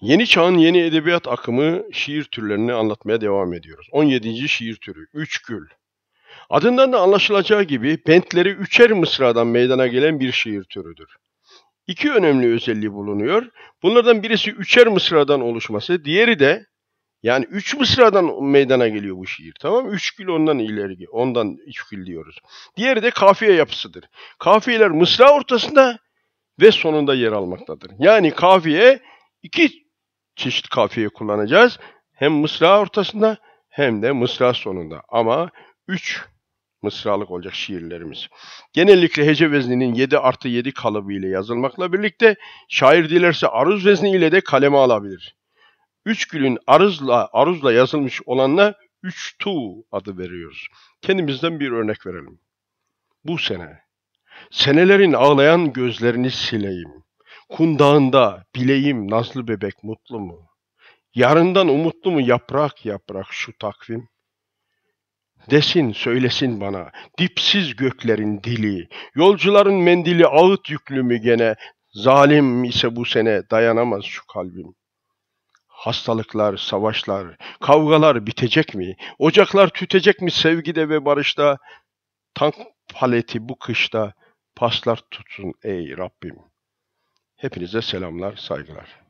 Yeni çağın yeni edebiyat akımı şiir türlerini anlatmaya devam ediyoruz. 17. şiir türü, üçgül. Adından da anlaşılacağı gibi bentleri üçer mısradan meydana gelen bir şiir türüdür. İki önemli özelliği bulunuyor. Bunlardan birisi üçer mısradan oluşması, diğeri de yani üç mısradan meydana geliyor bu şiir. Tamam Üç gül ondan ileri, ondan üçgül diyoruz. Diğeri de kafiye yapısıdır. Kafiyeler mısra ortasında ve sonunda yer almaktadır. Yani kafiye iki çeşit kafiye kullanacağız. Hem mısra ortasında hem de mısra sonunda. Ama 3 mısralık olacak şiirlerimiz. Genellikle hece vezninin 7 artı 7 kalıbı ile yazılmakla birlikte şair dilerse aruz vezni ile de kaleme alabilir. Üç gülün aruzla aruzla yazılmış olanla üç tu adı veriyoruz. Kendimizden bir örnek verelim. Bu sene, senelerin ağlayan gözlerini sileyim. Kundağında bileyim nazlı bebek mutlu mu? Yarından umutlu mu yaprak yaprak şu takvim? Desin söylesin bana dipsiz göklerin dili, yolcuların mendili ağıt yüklü mü gene, zalim ise bu sene dayanamaz şu kalbim. Hastalıklar, savaşlar, kavgalar bitecek mi? Ocaklar tütecek mi sevgide ve barışta? Tank paleti bu kışta paslar tutsun ey Rabbim.'' Hepinize selamlar, saygılar.